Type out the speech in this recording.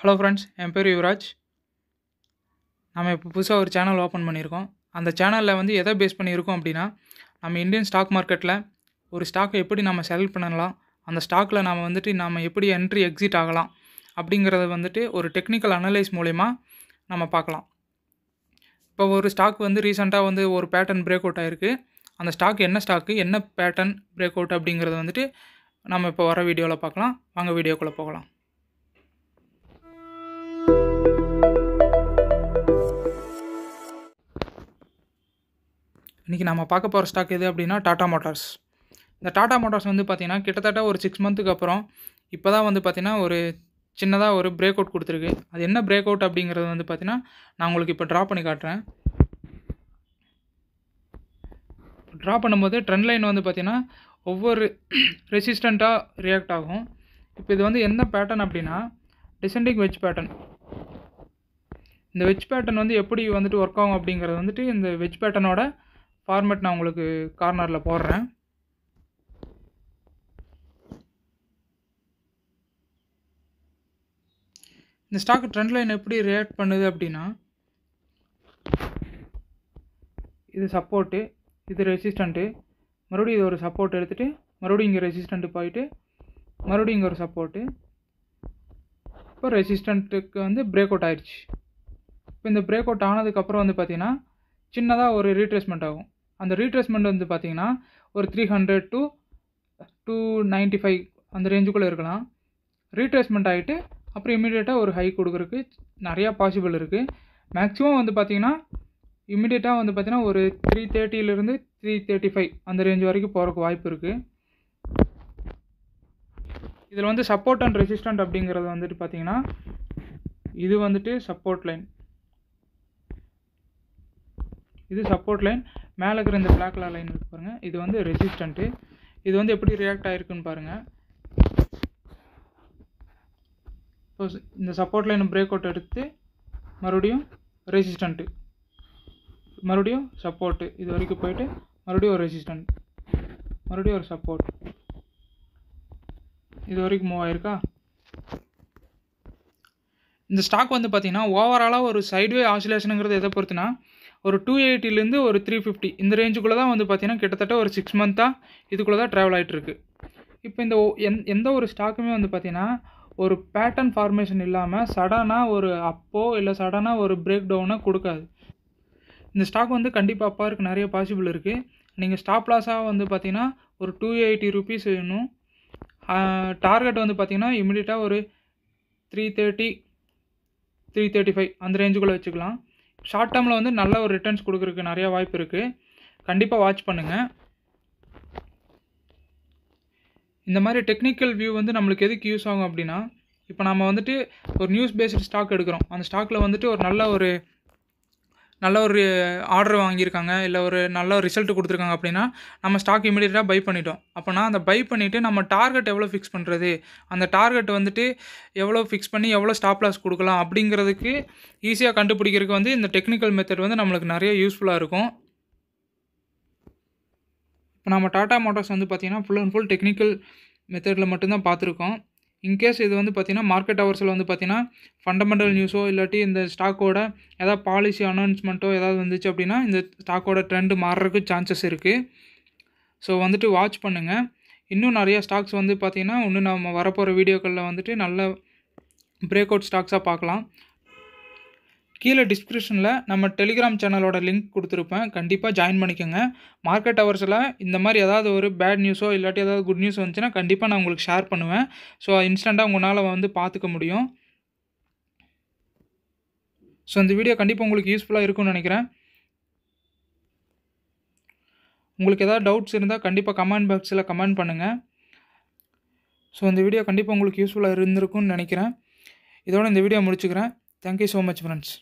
hello friends என் பேர் யுவராஜ் நம்ம இப்போ புதுசாக ஒரு சேனல் ஓப்பன் பண்ணியிருக்கோம் அந்த சேனலில் வந்து எதை பேஸ் பண்ணியிருக்கோம் அப்படின்னா நம்ம இந்தியன் ஸ்டாக் மார்க்கெட்டில் ஒரு ஸ்டாக்கை எப்படி நம்ம செலக்ட் பண்ணலாம் அந்த ஸ்டாக்கில் நாம் வந்துட்டு நாம் எப்படி என்ட்ரி எக்ஸிட் ஆகலாம் அப்படிங்கிறத வந்துட்டு ஒரு டெக்னிக்கல் அனலைஸ் மூலிமா நம்ம பார்க்கலாம் இப்போ ஒரு ஸ்டாக் வந்து ரீசெண்டாக வந்து ஒரு பேட்டர்ன் பிரேக் அவுட் ஆகிருக்கு அந்த ஸ்டாக் என்ன ஸ்டாக்கு என்ன பேட்டர்ன் பிரேக் அவுட் அப்படிங்கிறத வந்துட்டு நம்ம இப்போ வர வீடியோவில் பார்க்கலாம் வாங்க வீடியோக்குள்ளே போகலாம் இன்றைக்கி நம்ம பார்க்க போகிற ஸ்டாக் எது அப்படின்னா டாட்டா மோட்டார்ஸ் இந்த டாட்டா மோட்டார்ஸ் வந்து பார்த்திங்கன்னா கிட்டத்தட்ட ஒரு சிக்ஸ் மந்த்துக்கு அப்புறம் இப்போ தான் வந்து பார்த்திங்கன்னா ஒரு சின்னதாக ஒரு பிரேக் அவுட் கொடுத்துருக்கு அது என்ன பிரேக் அவுட் அப்படிங்கிறது வந்து பார்த்திங்கன்னா நான் உங்களுக்கு இப்போ ட்ரா பண்ணி காட்டுறேன் ட்ரா பண்ணும்போது ட்ரெண்ட் லைன் வந்து பார்த்திங்கன்னா ஒவ்வொரு ரெசிஸ்டண்ட்டாக ரியாக்ட் ஆகும் இப்போ இது வந்து என்ன பேட்டர்ன் அப்படின்னா டிசெண்டிங் வெஜ் பேட்டர்ன் இந்த வெஜ் பேட்டர்ன் வந்து எப்படி வந்துட்டு ஒர்க் ஆகும் அப்படிங்கிறது வந்துட்டு இந்த வெஜ் பேட்டர்னோட ஃபார்மேட் நான் உங்களுக்கு கார்னரில் போடுறேன் இந்த ஸ்டாக் ட்ரெண்ட் லைன் எப்படி ரியாக்ட் பண்ணுது அப்படின்னா இது சப்போர்ட்டு இது ரெசிஸ்டண்ட்டு மறுபடியும் இது ஒரு சப்போர்ட் எடுத்துகிட்டு மறுபடியும் இங்கே ரெசிஸ்டண்ட்டு போயிட்டு மறுபடியும் இங்கே ஒரு சப்போர்ட்டு இப்போ ரெசிஸ்டண்ட்டுக்கு வந்து பிரேக் அவுட் ஆயிடுச்சு இப்போ இந்த பிரேக் அவுட் ஆனதுக்கப்புறம் வந்து பார்த்திங்கன்னா சின்னதாக ஒரு ரீட்ரேஸ்மெண்ட் ஆகும் அந்த ரீட்ரேஸ்மெண்ட் வந்து பார்த்திங்கன்னா ஒரு three hundred to two ninety five அந்த ரேஞ்சுக்குள்ளே இருக்கலாம் ரீட்ரேஸ்மெண்ட் ஆகிட்டு அப்புறம் இமீடியட்டாக ஒரு ஹை கொடுக்குறதுக்கு நிறையா பாசிபிள் இருக்குது மேக்ஸிமம் வந்து பார்த்திங்கன்னா இமீடியட்டாக வந்து பார்த்திங்கன்னா ஒரு த்ரீ தேர்ட்டியிலேருந்து த்ரீ தேர்ட்டி ஃபைவ் அந்த ரேஞ்ச் வரைக்கும் போகிறக்கு வாய்ப்பு இருக்குது இதில் வந்து சப்போர்ட் அண்ட் ரெசிஸ்டண்ட் அப்படிங்கிறது வந்துட்டு பார்த்திங்கன்னா இது வந்துட்டு சப்போர்ட் லைன் இது சப்போர்ட் லைன் மேலே இருக்கிற இந்த பிளாக் கலர் லைன் இருக்கு பாருங்கள் இது வந்து ரெசிஸ்டண்ட்டு இது வந்து எப்படி ரியாக்ட் ஆகிருக்குன்னு பாருங்கள் இப்போ இந்த சப்போர்ட் லைன் பிரேக் அவுட் எடுத்து மறுபடியும் ரெசிஸ்டண்ட்டு மறுபடியும் சப்போர்ட்டு இது வரைக்கும் போயிட்டு மறுபடியும் ஒரு ரெசிஸ்டண்ட் மறுபடியும் ஒரு சப்போர்ட் இது வரைக்கும் மூவ் ஆயிருக்கா இந்த ஸ்டாக் வந்து பார்த்திங்கன்னா ஓவராலாக ஒரு சைட்வே ஆசிலேஷனுங்கிறது எதை பொறுத்துனா ஒரு டூ எயிட்டிலேருந்து ஒரு த்ரீ ஃபிஃப்டி இந்த ரேஞ்சுக்குள்ளே தான் வந்து பார்த்திங்கன்னா கிட்டத்தட்ட ஒரு சிக்ஸ் மந்த்தாக இதுக்குள்ளே தான் ட்ராவல் ஆகிட்டுருக்கு இப்போ இந்த எந் எந்த ஒரு ஸ்டாக்குமே வந்து பார்த்திங்கன்னா ஒரு பேட்டர்ன் ஃபார்மேஷன் இல்லாமல் சடனாக ஒரு அப்போ இல்லை சடனாக ஒரு பிரேக் டவுனாக கொடுக்காது இந்த ஸ்டாக் வந்து கண்டிப்பாக அப்பாருக்கு நிறைய பாசிபிள் இருக்குது நீங்கள் ஸ்டாப் லாஸாக வந்து பார்த்திங்கன்னா ஒரு டூ எயிட்டி ருபீஸ் வேணும் டார்கெட் வந்து பார்த்திங்கன்னா இமிடியட்டாக ஒரு three thirty three thirty five அந்த ரேஞ்சுக்குள்ளே வச்சுக்கலாம் ஷார்ட் டேர்மில் வந்து நல்ல ஒரு ரிட்டர்ன்ஸ் கொடுக்குறதுக்கு நிறையா வாய்ப்பு இருக்குது கண்டிப்பாக வாட்ச் பண்ணுங்கள் இந்த மாதிரி டெக்னிக்கல் வியூ வந்து நம்மளுக்கு எதுக்கு யூஸ் ஆகும் அப்படின்னா இப்போ நம்ம வந்துட்டு ஒரு நியூஸ் பேஸ்டு ஸ்டாக் எடுக்கிறோம் அந்த ஸ்டாக்கில் வந்துட்டு ஒரு நல்ல ஒரு நல்ல ஒரு ஆர்டர் வாங்கியிருக்காங்க இல்லை ஒரு நல்ல ஒரு ரிசல்ட் கொடுத்துருக்காங்க அப்படின்னா நம்ம ஸ்டாக் இமீடியட்டாக பை பண்ணிட்டோம் அப்போனா அந்த பை பண்ணிவிட்டு நம்ம டார்கெட் எவ்வளோ ஃபிக்ஸ் பண்ணுறது அந்த டார்கெட் வந்துட்டு எவ்வளோ ஃபிக்ஸ் பண்ணி எவ்வளோ ஸ்டாப் லாஸ் கொடுக்கலாம் அப்படிங்கிறதுக்கு ஈஸியாக கண்டுபிடிக்கிறதுக்கு வந்து இந்த டெக்னிக்கல் மெத்தட் வந்து நம்மளுக்கு நிறைய யூஸ்ஃபுல்லாக இருக்கும் இப்போ நம்ம டாட்டா மோட்டார்ஸ் வந்து பார்த்திங்கன்னா ஃபுல் அண்ட் ஃபுல் டெக்னிக்கல் மெத்தடில் மட்டும்தான் பார்த்துருக்கோம் இன்கேஸ் இது வந்து பார்த்திங்கன்னா மார்க்கெட் ஹவர்ஸில் வந்து பார்த்திங்கன்னா ஃபண்டமெண்டல் நியூஸோ இல்லாட்டி இந்த ஸ்டாக்கோட ஏதாவது பாலிசி அனௌன்ஸ்மெண்ட்டோ ஏதாவது வந்துச்சு அப்படின்னா இந்த ஸ்டாக்கோட ட்ரெண்டு மாறுறதுக்கு சான்சஸ் இருக்குது ஸோ வந்துட்டு வாட்ச் பண்ணுங்கள் இன்னும் நிறையா ஸ்டாக்ஸ் வந்து பார்த்திங்கன்னா இன்னும் நம்ம வரப்போகிற வீடியோக்களில் வந்துட்டு நல்ல பிரேக் அவுட் ஸ்டாக்ஸாக பார்க்கலாம் கீழே டிஸ்கிரிப்ஷனில் நம்ம டெலிகிராம் சேனலோட லிங்க் கொடுத்துருப்பேன் கண்டிப்பாக ஜாயின் பண்ணிக்கோங்க மார்க்கெட் அவர்ஸில் இந்த மாதிரி ஏதாவது ஒரு பேட் நியூஸோ இல்லாட்டி ஏதாவது குட் நியூஸ் வந்துச்சுன்னா கண்டிப்பாக நான் உங்களுக்கு ஷேர் பண்ணுவேன் ஸோ இன்ஸ்டண்ட்டாக உங்களால் வந்து பார்த்துக்க முடியும் ஸோ இந்த வீடியோ கண்டிப்பாக உங்களுக்கு யூஸ்ஃபுல்லாக இருக்கும்னு நினைக்கிறேன் உங்களுக்கு ஏதாவது டவுட்ஸ் இருந்தால் கண்டிப்பாக கமெண்ட் பாக்ஸில் கமெண்ட் பண்ணுங்கள் ஸோ இந்த வீடியோ கண்டிப்பாக உங்களுக்கு யூஸ்ஃபுல்லாக இருந்திருக்கும்னு நினைக்கிறேன் இதோட இந்த வீடியோ முடிச்சுக்கிறேன் தேங்க்யூ ஸோ மச் ஃப்ரெண்ட்ஸ்